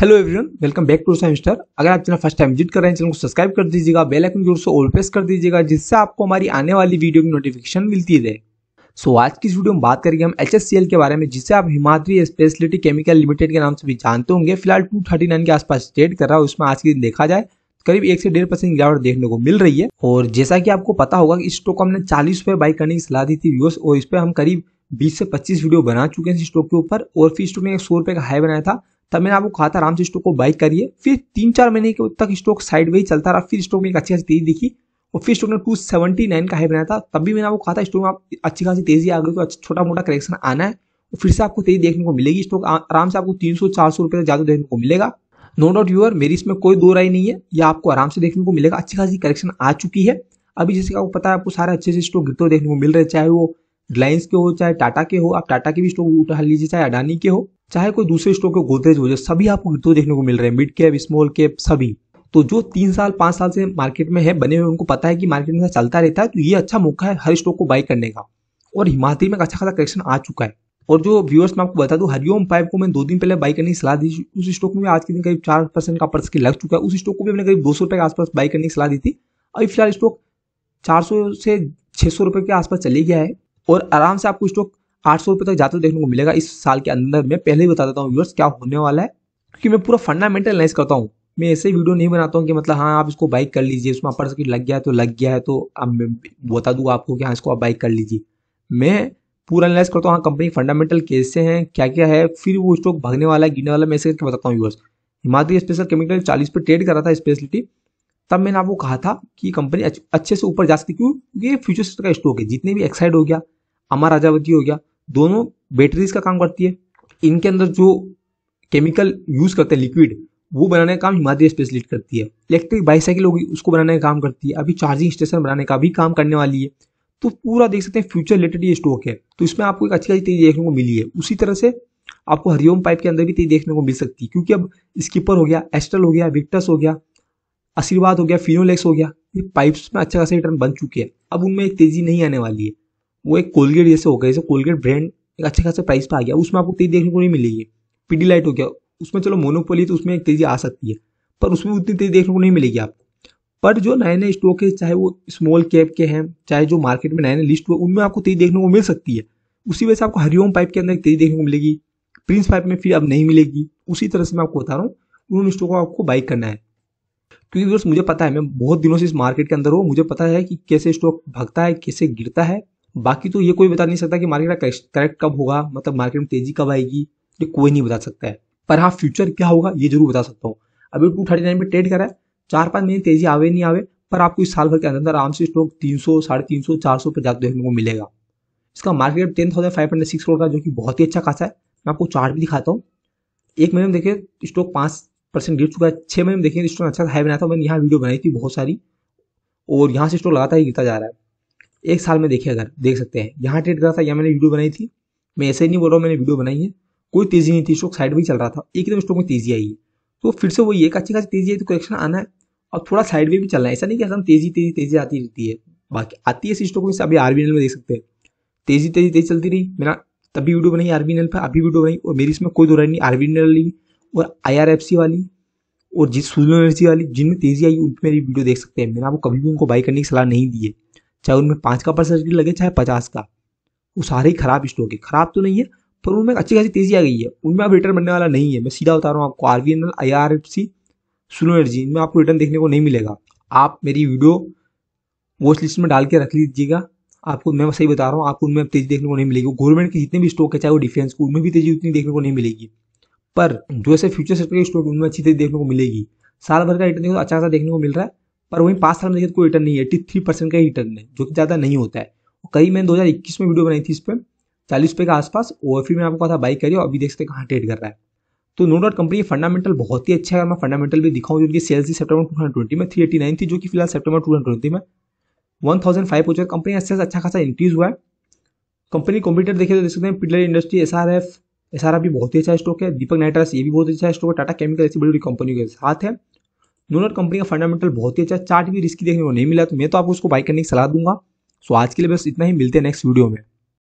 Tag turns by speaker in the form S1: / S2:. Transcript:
S1: hello everyone welcome back to Saim star अगर आप channel first time visit कर रहे हैं चैनल को सब्सक्राइब कर दीजिएगा बेल आइकन जरूर से ऑल प्रेस कर दीजिएगा जिससे आपको हमारी आने वाली वीडियो की नोटिफिकेशन मिलती रहे सो so, आज की इस वीडियो में बात करेंगे हम एच के बारे में जिसे आप हिमाद्री स्पेशलिटी केमिकल लिमिटेड के नाम से भी जानते होंगे फिलहाल टू के आसपास ट्रेड कर रहा है उसमें आज के दिन देखा जाए तो करीब एक से डेढ़ परसेंट गिरावट देखने को मिल रही है और जैसा कि आपको पता होगा कि स्टॉक को हमने चालीस रुपये बाई करने की सलाह दी थी व्यूअर्स और इस पर हम करीब 20 से 25 वीडियो बना चुके हैं इस स्टॉक के ऊपर और फिर स्टॉक ने एक सौ रुपए का हाई बनाया था मैंने आपको कहा था आराम से स्टॉक को बाई करिए फिर तीन चार महीने के तक स्टॉक साइड वे चलता रहा फिर स्टॉक में एक अच्छी खासी तेजी दिखी और फिर स्टॉक ने टू सेवेंटी नाइन का है बनाया था तब भी मैंने आपको कहा था स्टॉक में आप अच्छी खासी तेजी आ गई तो छोटा मोटा करेक्शन आना है और फिर से आपको तेजी देखने को मिलेगी स्टॉक आराम से आपको तीन सौ चार सौ रुपये तक ज़्यादा देखने को मिलेगा नो डाउट व्यूअर मेरी इसमें कोई दो राय नहीं है या आपको आराम से देखने को मिलेगा अच्छी खासी करेक्शन आ चुकी है अभी जैसे आपको पता है आपको सारे अच्छे अच्छे स्टॉक गिरते देखने को मिल रहे चाहे वो रिलायंस के हो चाहे टाटा के हो आप टाटा के भी स्टॉक उठा लीजिए चाहे अडानी के हो चाहे कोई दूसरे स्टॉक हो गोदरेज हो जाए सभी आपको गिरते देखने को मिल रहे हैं मिड कैप स्मॉल कैप सभी तो जो तीन साल पाँच साल से मार्केट में है बने हुए उनको पता है कि मार्केट में चलता रहता है तो ये अच्छा मौका है हर स्टॉक को बाई करने का और हिमाचल में अच्छा खासा करेक्शन आ चुका है और जो व्यूअर्स मैं आपको बता दूं हरिओम पाइप को मैं दो दिन पहले बाई करने की सलाह दी उस स्टॉक में आज के दिन करीब चार परसेंट का पर्स लग चुका है उस स्टॉक को भी मैंने करीब दो सौ रुपये के आसपास बाई करने की सलाह दी थी अभी फिलहाल स्टॉक चार सौ से छः सौ रुपये के आसपास चले गया है और आराम से आपको स्टॉक आठ सौ रुपये तक जाते देखने को मिलेगा इस साल के अंदर मैं पहले ही बता देता हूँ व्यूअर्स क्या होने वाला है क्योंकि मैं पूरा फंडामेंटल एनाइज करता हूँ मैं ऐसे वीडियो नहीं बनाता हूँ कि मतलब हाँ आप इसको बाइक कर लीजिए उसमें अपर सर्किट लग गया है तो लग गया है तो अब मैं बता दूँ आपको कि हाँ इसको आप बाइक कर लीजिए मैं पूरा एनालाइज करता हूँ हाँ कंपनी फंडामेंटल कैसे हैं क्या क्या है फिर वो स्टॉक भागने वाला है गिरने वाला मैं ऐसे करके बताता हूँ व्यूअर्स हिमाद्री स्पेशल केमिकल चालीस पर ट्रेड कर रहा था स्पेशलिटी तब मैंने आपको कहा था कि कंपनी अच्छे से ऊपर जा सकती क्यों क्योंकि ये फ्यूचर का स्टॉक है जितने भी एक्साइड हो गया अमर राजावती हो गया दोनों बैटरीज का काम करती है इनके अंदर जो केमिकल यूज़ करते हैं लिक्विड वो बनाने का काम हिमाद्री स्पेस करती है इलेक्ट्रिक बाईसाइकिल होगी उसको बनाने का काम करती है अभी चार्जिंग स्टेशन बनाने का भी काम करने वाली है तो पूरा देख सकते हैं फ्यूचर रिलेटेड ये स्टॉक है तो इसमें आपको एक अच्छी खासी तेजी देखने को मिली है उसी तरह से आपको हरिओम पाइप के अंदर भी तेजी देखने को मिल सकती है क्योंकि अब स्कीपर हो गया एस्टल हो गया विक्टस हो गया आशीर्वाद हो गया फिनोलेक्स हो गया ये पाइप्स में अच्छा खासा रिटर्न बन चुके हैं अब उनमें एक तेजी नहीं आने वाली है वो एक कोलगेट जैसे हो गया जैसे कोलगेट ब्रांड एक अच्छे खासे प्राइस पर आ गया उसमें आपको तेज देखने को नहीं मिलेगी पीडी लाइट हो गया उसमें चलो मोनोपोली तो उसमें एक तेज़ी आ सकती है पर उसमें उतनी तेज़ी देखने को नहीं मिलेगी आपको पर जो नए नए स्टॉक है चाहे वो स्मॉल कैप के हैं चाहे जो मार्केट में नए नए लिस्ट हुए उनमें आपको तेज़ी देखने को मिल सकती है उसी वजह से आपको हरिओम पाइप के अंदर तेज़ी देखने को मिलेगी प्रिंस पाइप में फिर अब नहीं मिलेगी उसी तरह से मैं आपको बता रहा हूँ उन स्टॉक को आपको बाइक करना है क्योंकि दोस्त मुझे पता है मैं बहुत दिनों से इस मार्केट के अंदर हूँ मुझे पता है कि कैसे स्टॉक भगता है कैसे गिरता है बाकी तो ये कोई बता नहीं सकता कि मार्केट का करेक्ट कब होगा मतलब मार्केट में तेजी कब आएगी ये कोई नहीं बता सकता है पर हाँ फ्यूचर क्या होगा ये जरूर बता सकता हूँ अभी टू थर्टी नाइन पर ट्रेड करा है चार पांच महीने तेजी आवे नहीं आवे पर आपको इस साल भर के अंदर आराम से स्टॉक तीन सौ साढ़े तीन सौ चार सौ पर जाते देखने को मिलेगा इसका market ten thousand five hundred six crore का जो कि बहुत ही अच्छा खासा है मैं आपको चार्ट भी दिखाता हूँ एक महीने में देखिए स्टॉक पाँच परसेंट गिर चुका है छः महीने में देखिए स्टॉक अच्छा हाई बनाया था मैंने यहाँ वीडियो बनाई थी बहुत सारी और यहाँ से स्टॉक लगातार ही गिरता जा रहा है एक साल में देखिए अगर देख सकते हैं यहाँ ट्रेड करा था यहाँ मैंने वीडियो बनाई थी मैं ऐसे ही नहीं बोल रहा हूँ मैंने वीडियो बनाई है कोई तेजी नहीं थी स्टॉक साइड भी चल रहा था एकदम स्टॉक में तेजी आई है तो फिर से वही एक अच्छी खासी तेजी आई तो करेक्शन आना है और थोड़ा साइड में भी चलना है ऐसा नहीं कि एकदम तेजी तेजी तेजी आती रहती है बाकी आती है इस स्टॉक में अभी आरबीएल में देख सकते हैं तेजी तेजी तेजी चलती रही मेरा तभी वीडियो बनाई आरबीएल पर अभी वीडियो बनाई और मेरी इसमें कोई दो नहीं आरबीएल वाली और आई वाली और जिस सूर्य एनर्जी वाली जिनमें तेजी आई उन मेरी वीडियो देख सकते हैं मैंने आपको कभी भी उनको बाई करने की सलाह नहीं दी है चाहे उनमें पाँच का परसेंट लगे चाहे पचास का वो सारे ही खराब स्टॉक है खराब तो नहीं है पर उनमें अच्छी खासी तेजी आ गई है उनमें अब रिटर्न बनने वाला नहीं है मैं सीधा बता रहा हूँ आपको R V N I R F C सुनो एनर्जी इनमें आपको रिटर्न देखने को नहीं मिलेगा आप मेरी वीडियो वॉच लिस्ट में डाल के रख लीजिएगा आपको मैं सही बता रहा हूँ आपको उनमें तेजी देखने को नहीं मिलेगी गवर्नमेंट के जितने भी स्टॉक है चाहे वो डिफेंस को उनमें भी तेजी उतनी देखने को नहीं मिलेगी पर जो ऐसे फ्यूचर सेक्टर के स्टॉक उनमें अच्छी तेजी देखने को मिलेगी साल भर का रिटर्न देखो तो अच्छा खासा देखने को मिल रहा है पर वहीं पाँच साल में देखिए तो कोई रिटर्न नहीं है एट्टी थ्री परसेंट का रिटर्न है जो कि ज़्यादा नहीं होता है कई मैंने इक्कीस में वीडियो बनाई थी इस पर चालीस रुपये के आसपास एफ में आपको कहा था बाई करिए अभी देख सकते हैं कहाँ ट्रेड कर रहा है तो नो डाउट कंपनी फंडामेंटल बहुत ही अच्छा है मैं फंडामेंटल भी दिखाऊँ जो उनकी सेल्स थी सेप्टेबर टू हंड्रेड ट्वेंटी में थ्री एटी नाइन थी जो कि फिलहाल सेप्टेबर टू थाउंड ट्वेंटी में वन थाउजेंड फाइव हो चुका कंपनी का सेल्स अच्छा खासा इंक्रीज हुआ है कंपनी कंप्यूटर देखे तो देख सकते हैं pillar industry S R F S R R भी बहुत ही अच्छा स्टॉक है दीपक नाइट्रास ये भी बहुत अच्छा स्टॉक है टाटा केमिकल ऐसी बड़ी बड़ी कंपनी के साथ है नोनट कंपनी का फंडामेंटल बहुत ही अच्छा चार्ट भी रिस्की देखने को नहीं मिला तो मैं तो आपको उसको बाई करने की सलाह दूंगा सो आज के लिए बस इतना ही मिलते हैं नेक्स्ट वीडियो में